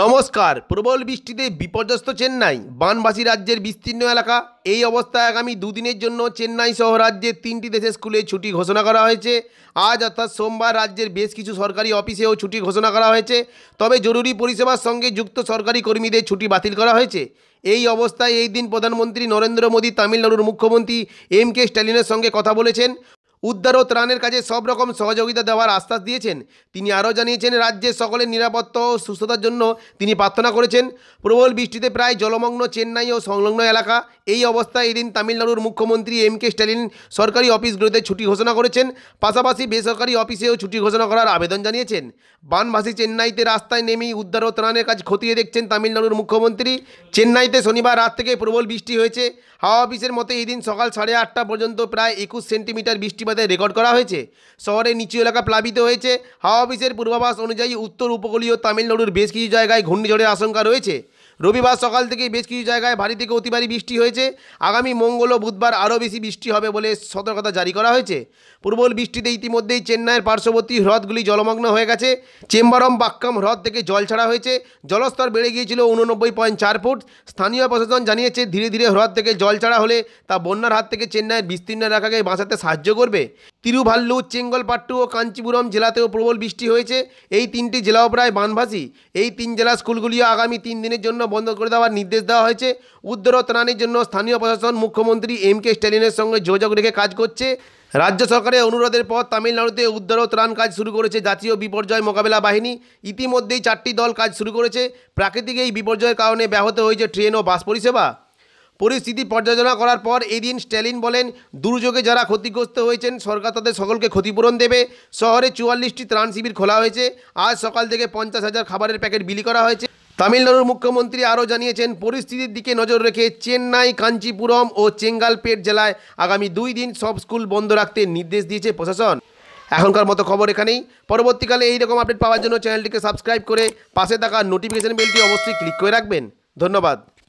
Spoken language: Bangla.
নমস্কার প্রবল বৃষ্টিতে বিপর্যস্ত চেন্নাই বানবাসী রাজ্যের বিস্তীর্ণ এলাকা এই অবস্থায় আগামী দুদিনের জন্য চেন্নাই সহ রাজ্যের তিনটি দেশের স্কুলে ছুটি ঘোষণা করা হয়েছে আজ অর্থাৎ সোমবার রাজ্যের বেশ কিছু সরকারি অফিসেও ছুটি ঘোষণা করা হয়েছে তবে জরুরি পরিষেবার সঙ্গে যুক্ত সরকারি কর্মীদের ছুটি বাতিল করা হয়েছে এই অবস্থায় এই দিন প্রধানমন্ত্রী নরেন্দ্র মোদী তামিলনাড়ুর মুখ্যমন্ত্রী এম কে স্ট্যালিনের সঙ্গে কথা বলেছেন উদ্ধার ও ত্রাণের কাজে সব রকম সহযোগিতা দেওয়ার আশ্বাস দিয়েছেন তিনি আরও জানিয়েছেন রাজ্যে সকলের নিরাপত্তা ও সুস্থতার জন্য তিনি প্রার্থনা করেছেন প্রবল বৃষ্টিতে প্রায় জলমগ্ন চেন্নাই ও সংলগ্ন এলাকা এই অবস্থায় এদিন তামিলনাড়ুর মুখ্যমন্ত্রী এম কে স্ট্যালিন সরকারি অফিসগুলোতে ছুটি ঘোষণা করেছেন পাশাপাশি বেসরকারি অফিসেও ছুটি ঘোষণা করার আবেদন জানিয়েছেন বানভাসী চেন্নাইতে রাস্তায় নেমেই উদ্ধার ও ত্রাণের কাজ খতিয়ে দেখছেন তামিলনাড়ুর মুখ্যমন্ত্রী চেন্নাইতে শনিবার রাত থেকে প্রবল বৃষ্টি হয়েছে হাওয়া অফিসের মতে এদিন সকাল সাড়ে আটটা পর্যন্ত প্রায় একুশ সেন্টিমিটার বৃষ্টি পাতায় রেকর্ড করা হয়েছে শহরের নিচু এলাকা প্লাবিত হয়েছে হাওয়া অফিসের পূর্বাভাস অনুযায়ী উত্তর উপকূলীয় তামিলনাড়ুর বেশ কিছু জায়গায় ঘূর্ণিঝড়ের আশঙ্কা রয়েছে রবিবার সকাল থেকে বেশ কিছু জায়গায় ভারী থেকে অতি ভারী বৃষ্টি হয়েছে আগামী মঙ্গল ও বুধবার আরও বেশি বৃষ্টি হবে বলে সতর্কতা জারি করা হয়েছে প্রবল বৃষ্টিতে ইতিমধ্যেই চেন্নাইয়ের পার্শ্ববর্তী হ্রদগুলি জলমগ্ন হয়ে গেছে চেম্বারম বাক্কাম হ্রদ থেকে জল ছাড়া হয়েছে জলস্তর বেড়ে গিয়েছিল উননব্বই পয়েন্ট চার ফুট স্থানীয় প্রশাসন জানিয়েছে ধীরে ধীরে হ্রদ থেকে জল ছাড়া হলে তা বন্যার হাত থেকে চেন্নাইয়ের বিস্তীর্ণ এলাকাকে বাঁচাতে সাহায্য করবে তিরুভাল্লু চেঙ্গলপাট্টু ও কাঞ্চিপুরম জেলাতেও প্রবল বৃষ্টি হয়েছে এই তিনটি জেলাও প্রায় বানভাসী এই তিন জেলা স্কুলগুলিও আগামী তিন দিনের জন্য বন্ধ করে দেওয়ার নির্দেশ দেওয়া হয়েছে উদ্ধার ও ত্রাণের জন্য স্থানীয় প্রশাসন মুখ্যমন্ত্রী এম কে স্ট্যালিনের সঙ্গে যোগাযোগ রেখে কাজ করছে রাজ্য সরকারের অনুরোধের পর তামিলনাড়ুতে উদ্ধার ও ত্রাণ কাজ শুরু করেছে জাতীয় বিপর্যয় মোকাবেলা বাহিনী ইতিমধ্যেই চারটি দল কাজ শুরু করেছে প্রাকৃতিক এই বিপর্যয়ের কারণে ব্যাহত হয়েছে ট্রেন ও বাস পরিষেবা পরিস্থিতি পর্যালোচনা করার পর এদিন স্ট্যালিন বলেন দুর্যোগে যারা ক্ষতিগ্রস্ত হয়েছেন সরকার তাদের সকলকে ক্ষতিপূরণ দেবে শহরে চুয়াল্লিশটি ত্রাণ শিবির খোলা হয়েছে আজ সকাল থেকে পঞ্চাশ হাজার খাবারের প্যাকেট বিলি করা হয়েছে তামিলনাড়ুর মুখ্যমন্ত্রী আরও জানিয়েছেন পরিস্থিতির দিকে নজর রেখে চেন্নাই কাঞ্চিপুরম ও চেঙ্গালপেট জেলায় আগামী দুই দিন সব স্কুল বন্ধ রাখতে নির্দেশ দিয়েছে প্রশাসন এখনকার মতো খবর এখানেই পরবর্তীকালে এই রকম আপডেট পাওয়ার জন্য চ্যানেলটিকে সাবস্ক্রাইব করে পাশে থাকা নোটিফিকেশন বেলটি অবশ্যই ক্লিক করে রাখবেন ধন্যবাদ